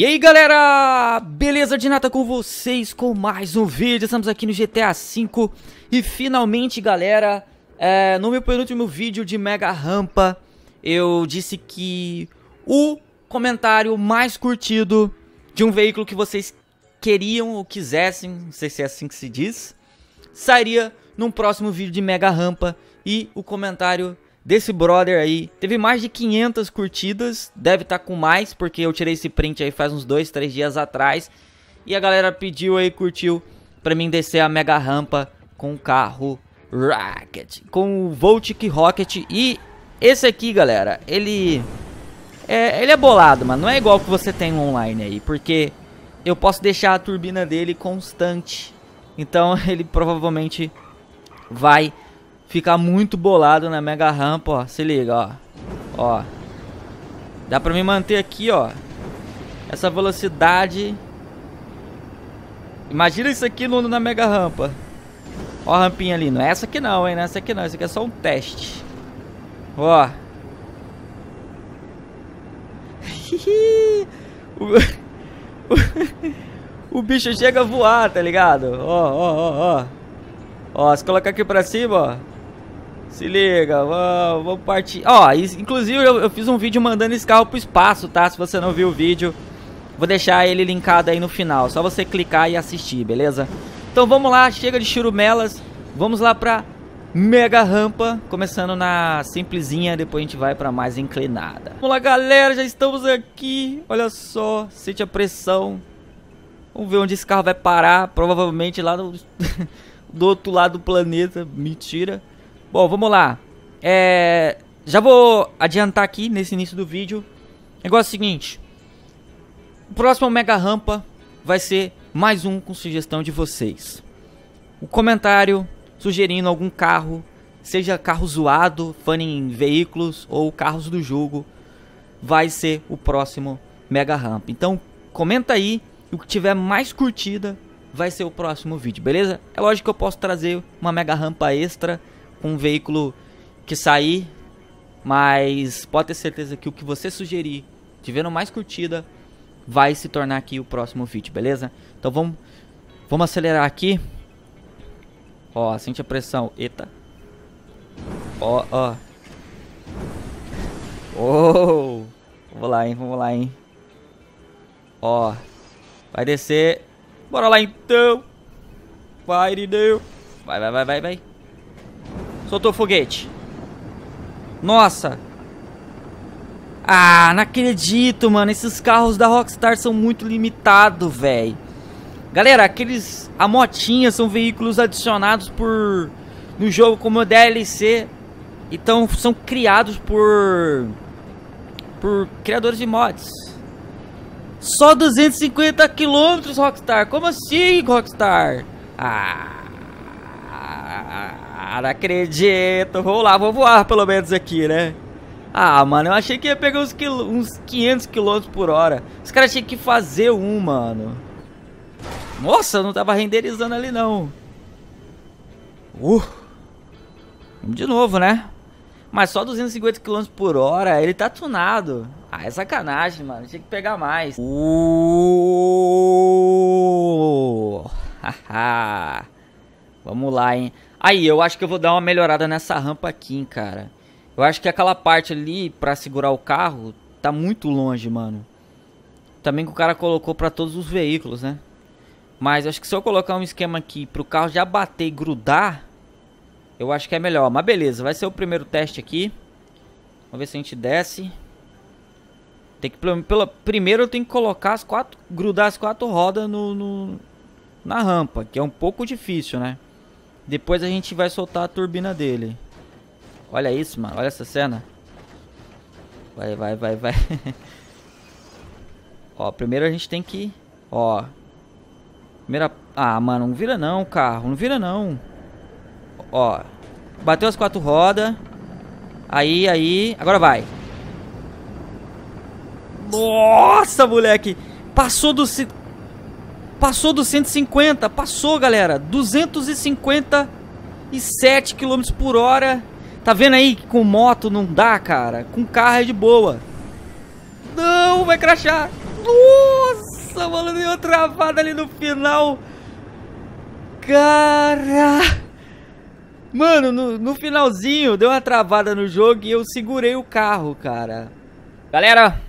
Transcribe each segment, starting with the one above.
E aí galera, beleza de nata com vocês com mais um vídeo, estamos aqui no GTA V E finalmente galera, é, no meu penúltimo vídeo de Mega Rampa Eu disse que o comentário mais curtido de um veículo que vocês queriam ou quisessem, não sei se é assim que se diz Sairia num próximo vídeo de Mega Rampa e o comentário desse brother aí. Teve mais de 500 curtidas, deve estar tá com mais, porque eu tirei esse print aí faz uns 2, 3 dias atrás. E a galera pediu aí, curtiu, pra mim descer a mega rampa com o carro Rocket, com o Voltic Rocket. E esse aqui, galera, ele... É, ele é bolado, mas não é igual que você tem online aí, porque eu posso deixar a turbina dele constante. Então ele provavelmente vai ficar muito bolado na mega rampa, ó. Se liga, ó. Ó. Dá pra me manter aqui, ó. Essa velocidade. Imagina isso aqui no, na mega rampa. Ó a rampinha ali. Não é essa aqui não, hein? Não é essa aqui não. Isso aqui é só um teste. Ó. o... o bicho chega a voar, tá ligado? Ó, ó, ó, ó. Ó, se colocar aqui pra cima, ó. Se liga, vamos, vamos partir. Ó, inclusive eu, eu, fiz um vídeo mandando esse carro pro espaço, tá? Se você não viu o vídeo, vou deixar ele linkado aí no final. Só você clicar e assistir, beleza? Então vamos lá, chega de churumelas. Vamos lá pra mega rampa, começando na simplesinha, depois a gente vai pra mais inclinada. Vamos lá, galera, já estamos aqui. Olha só, sente a pressão. Vamos ver onde esse carro vai parar. Provavelmente lá do outro lado do planeta. Mentira. Mentira. Bom, vamos lá. É, já vou adiantar aqui nesse início do vídeo. O negócio é o seguinte. O próximo Mega Rampa vai ser mais um com sugestão de vocês. O comentário sugerindo algum carro, seja carro zoado, fã em veículos ou carros do jogo, vai ser o próximo Mega Rampa. Então comenta aí, o que tiver mais curtida vai ser o próximo vídeo, beleza? É lógico que eu posso trazer uma Mega Rampa extra com um veículo que sair, mas pode ter certeza que o que você sugerir, tiveram mais curtida, vai se tornar aqui o próximo vídeo, beleza? Então vamos, vamos acelerar aqui. Ó, sente a pressão. Eita. Ó, ó. Oh, vamos lá, hein? Vamos lá, hein? Ó. Vai descer. Bora lá, então. Vai, Irineu. Vai, vai, vai, vai, vai. Soltou o foguete. Nossa. Ah, não acredito, mano. Esses carros da Rockstar são muito limitados, velho. Galera, aqueles... A motinha são veículos adicionados por... No jogo como DLC. Então, são criados por... Por criadores de mods. Só 250 quilômetros, Rockstar. Como assim, Rockstar? Ah... Cara, acredito. Vou lá, vou voar pelo menos aqui, né? Ah, mano, eu achei que ia pegar uns, quil... uns 500 km por hora. Os caras tinham que fazer um, mano. Nossa, não tava renderizando ali, não. Uh. De novo, né? Mas só 250 km por hora, ele tá tunado. Ah, é sacanagem, mano. Tinha que pegar mais. Uh. Vamos lá, hein? Aí, eu acho que eu vou dar uma melhorada nessa rampa aqui, cara. Eu acho que aquela parte ali pra segurar o carro tá muito longe, mano. Também que o cara colocou pra todos os veículos, né? Mas acho que se eu colocar um esquema aqui pro carro já bater e grudar, eu acho que é melhor. Mas beleza, vai ser o primeiro teste aqui. Vamos ver se a gente desce. Tem que, pelo primeiro eu tenho que colocar as quatro, grudar as quatro rodas no, no na rampa, que é um pouco difícil, né? Depois a gente vai soltar a turbina dele. Olha isso, mano. Olha essa cena. Vai, vai, vai, vai. Ó, primeiro a gente tem que... Ó. Primeira... Ah, mano, não vira não, carro. Não vira não. Ó. Bateu as quatro rodas. Aí, aí. Agora vai. Nossa, moleque. Passou do... Passou dos 150, passou, galera. 257 km por hora. Tá vendo aí que com moto não dá, cara? Com carro é de boa. Não, vai crachar. Nossa, mano, deu uma travada ali no final. Cara... Mano, no, no finalzinho deu uma travada no jogo e eu segurei o carro, cara. Galera,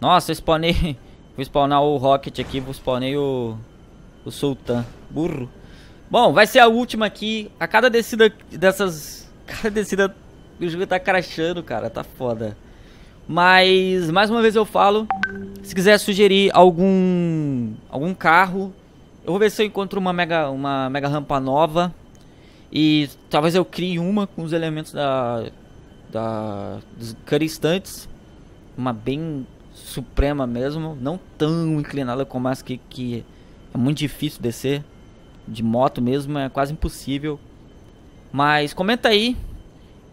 nossa, eu spawnei... Vou spawnar o Rocket aqui, vou spawnar o... O Sultan. Burro. Bom, vai ser a última aqui. A cada descida dessas... Cada descida... O jogo tá crachando, cara. Tá foda. Mas, mais uma vez eu falo... Se quiser sugerir algum... Algum carro... Eu vou ver se eu encontro uma mega, uma mega rampa nova. E talvez eu crie uma com os elementos da... Da... Dos caristantes. Uma bem suprema mesmo, não tão inclinada como as que, que é muito difícil descer de moto mesmo, é quase impossível. Mas comenta aí,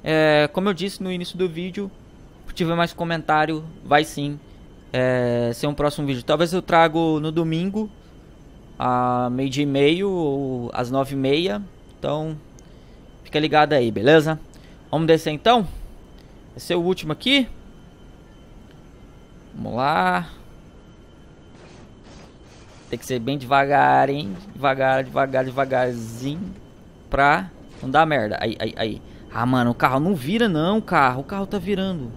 é, como eu disse no início do vídeo, se tiver mais comentário, vai sim é, ser um próximo vídeo. Talvez eu trago no domingo, a meio dia e meio ou às nove e meia, então fica ligado aí, beleza? Vamos descer então? Esse é o último aqui. Vamos lá. Tem que ser bem devagar, hein? Devagar, devagar, devagarzinho. Pra não dar merda. Aí, aí, aí. Ah, mano, o carro não vira não, carro. O carro tá virando.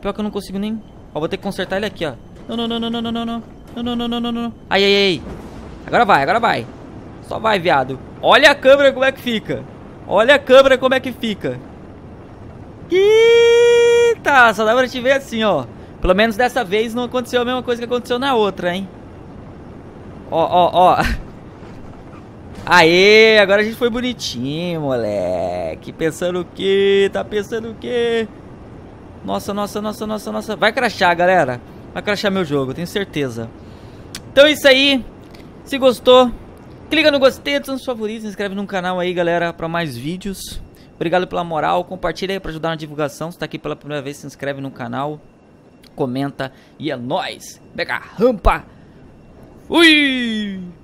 Pior que eu não consigo nem... Ó, vou ter que consertar ele aqui, ó. Não, não, não, não, não, não, não, não. Não, não, não, não, não, Aí, aí, aí. Agora vai, agora vai. Só vai, viado. Olha a câmera como é que fica. Olha a câmera como é que fica. Eita, só dá pra te ver assim, ó. Pelo menos dessa vez não aconteceu a mesma coisa que aconteceu na outra, hein? Ó, ó, ó. Aê, agora a gente foi bonitinho, moleque. Pensando o quê? Tá pensando o quê? Nossa, nossa, nossa, nossa, nossa. Vai crachar, galera. Vai crachar meu jogo, tenho certeza. Então é isso aí. Se gostou, clica no gostei, adiciona nos favoritos, se inscreve no canal aí, galera, para mais vídeos. Obrigado pela moral, compartilha aí para ajudar na divulgação. Se tá aqui pela primeira vez, se inscreve no canal comenta e é nóis. Pega a rampa. Fui!